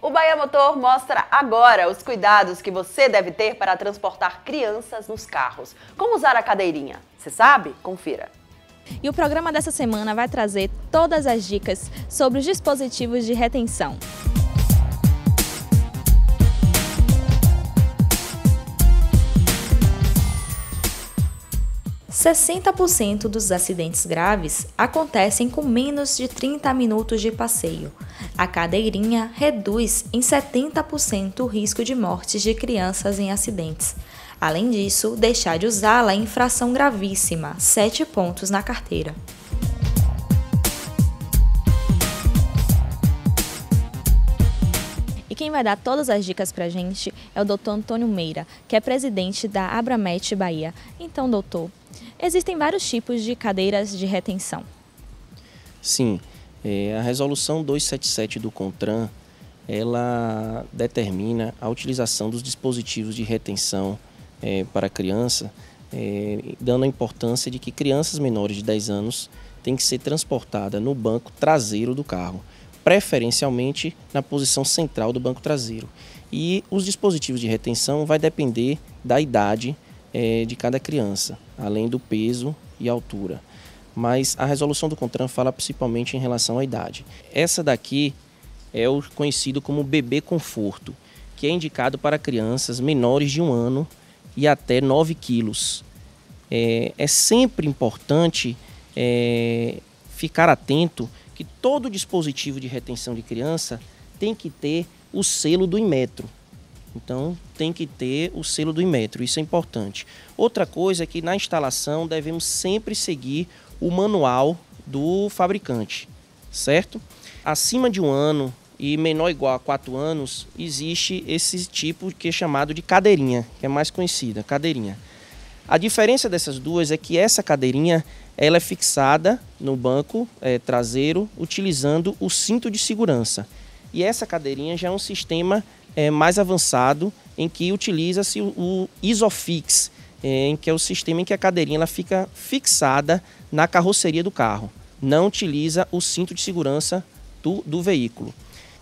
O Bahia Motor mostra agora os cuidados que você deve ter para transportar crianças nos carros. Como usar a cadeirinha? Você sabe? Confira. E o programa dessa semana vai trazer todas as dicas sobre os dispositivos de retenção. 60% dos acidentes graves acontecem com menos de 30 minutos de passeio. A cadeirinha reduz em 70% o risco de mortes de crianças em acidentes. Além disso, deixar de usá-la é infração gravíssima, 7 pontos na carteira. E quem vai dar todas as dicas para a gente é o doutor Antônio Meira, que é presidente da Abramet Bahia. Então, doutor, Existem vários tipos de cadeiras de retenção. Sim, é, a resolução 277 do CONTRAN, ela determina a utilização dos dispositivos de retenção é, para a criança, é, dando a importância de que crianças menores de 10 anos têm que ser transportadas no banco traseiro do carro, preferencialmente na posição central do banco traseiro. E os dispositivos de retenção vai depender da idade é, de cada criança, além do peso e altura. Mas a resolução do CONTRAN fala principalmente em relação à idade. Essa daqui é o conhecido como bebê conforto, que é indicado para crianças menores de um ano e até 9 quilos. É, é sempre importante é, ficar atento que todo dispositivo de retenção de criança tem que ter o selo do Inmetro. Então tem que ter o selo do Inmetro, isso é importante. Outra coisa é que na instalação devemos sempre seguir o manual do fabricante, certo? Acima de um ano e menor ou igual a quatro anos, existe esse tipo que é chamado de cadeirinha, que é mais conhecida, cadeirinha. A diferença dessas duas é que essa cadeirinha ela é fixada no banco é, traseiro utilizando o cinto de segurança. E essa cadeirinha já é um sistema é, mais avançado em que utiliza-se o, Isofix, é, em que é o sistema em que a cadeirinha ela fica fixada na carroceria do carro, não utiliza o cinto de segurança do, do veículo.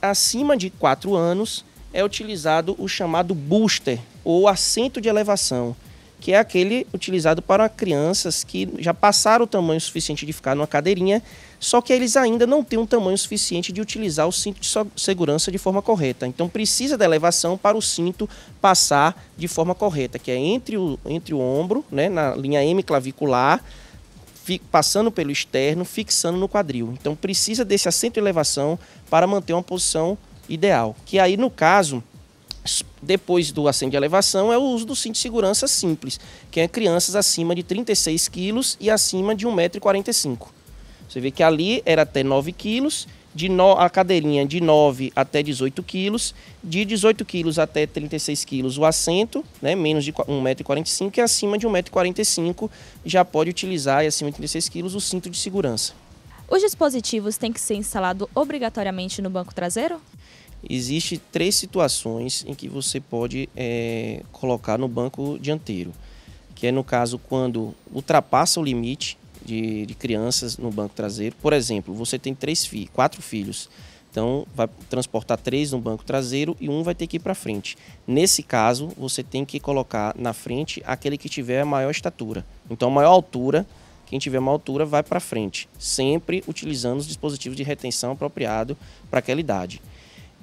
Acima de 4 anos é utilizado o chamado booster ou assento de elevação, que é aquele utilizado para crianças que já passaram o tamanho suficiente de ficar numa cadeirinha, só que eles ainda não têm um tamanho suficiente de utilizar o cinto de segurança de forma correta. Então precisa da elevação para o cinto passar de forma correta, que é entre o, entre o ombro, né, na linha M clavicular, passando pelo externo, fixando no quadril. Então precisa desse assento de elevação para manter uma posição ideal. Que aí, no caso, depois do acento de elevação é o uso do cinto de segurança simples, que é crianças acima de 36 quilos e acima de 1,45m. Você vê que ali era até 9 quilos, de no, a cadeirinha de 9 até 18 quilos, de 18 quilos até 36 quilos o assento, né, menos de 1,45m, e acima de 1,45m já pode utilizar, e acima de 36 quilos, o cinto de segurança. Os dispositivos têm que ser instalados obrigatoriamente no banco traseiro? Existem três situações em que você pode é, colocar no banco dianteiro, que é no caso quando ultrapassa o limite de, de crianças no banco traseiro. Por exemplo, você tem três fi quatro filhos, então vai transportar três no banco traseiro e um vai ter que ir para frente. Nesse caso, você tem que colocar na frente aquele que tiver a maior estatura. Então, a maior altura quem tiver uma altura vai para frente, sempre utilizando os dispositivos de retenção apropriado para aquela idade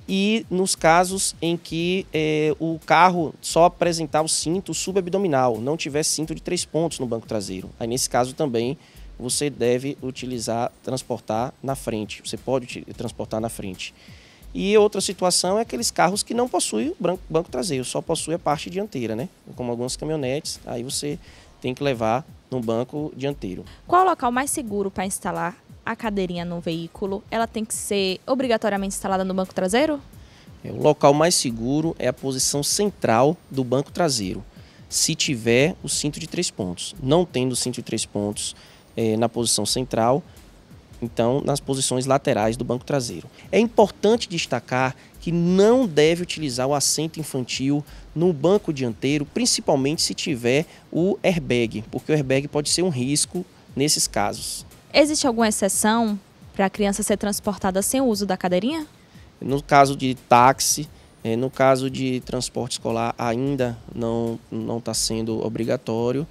e nos casos em que eh, o carro só apresentava o cinto subabdominal, não tivesse cinto de três pontos no banco traseiro. Aí nesse caso também você deve utilizar, transportar na frente. Você pode transportar na frente. E outra situação é aqueles carros que não possuem o banco traseiro, só possui a parte dianteira, né? Como algumas caminhonetes, aí você tem que levar no banco dianteiro. Qual o local mais seguro para instalar a cadeirinha no veículo, ela tem que ser obrigatoriamente instalada no banco traseiro? É, o local mais seguro é a posição central do banco traseiro, se tiver o cinto de três pontos. Não tendo o cinto de três pontos é, na posição central, então nas posições laterais do banco traseiro. É importante destacar que não deve utilizar o assento infantil no banco dianteiro, principalmente se tiver o airbag, porque o airbag pode ser um risco nesses casos. Existe alguma exceção para a criança ser transportada sem o uso da cadeirinha? No caso de táxi, é, no caso de transporte escolar, ainda não está sendo obrigatório.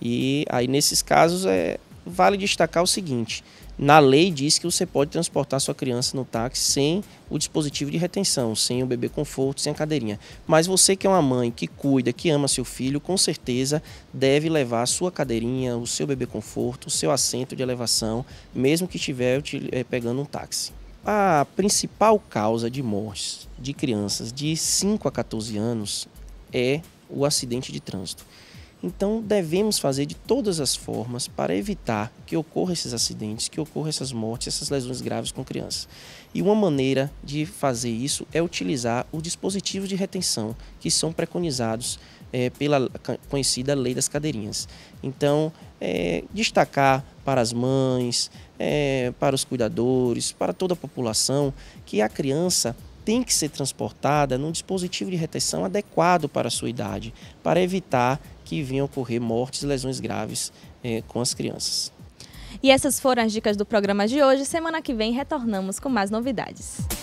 E aí, nesses casos, é, vale destacar o seguinte: na lei diz que você pode transportar sua criança no táxi sem o dispositivo de retenção, sem o bebê conforto, sem a cadeirinha. Mas você que é uma mãe que cuida, que ama seu filho, com certeza deve levar a sua cadeirinha, o seu bebê conforto, o seu assento de elevação, mesmo que estiver eh, pegando um táxi. A principal causa de mortes de crianças de 5 a 14 anos é o acidente de trânsito. Então devemos fazer de todas as formas para evitar que ocorram esses acidentes, que ocorram essas mortes, essas lesões graves com crianças. E uma maneira de fazer isso é utilizar os dispositivos de retenção que são preconizados é, pela conhecida lei das cadeirinhas. Então, é, destacar para as mães, é, para os cuidadores, para toda a população que a criança tem que ser transportada num dispositivo de retenção adequado para a sua idade, para evitar que venham ocorrer mortes e lesões graves eh, com as crianças. E essas foram as dicas do programa de hoje. Semana que vem retornamos com mais novidades.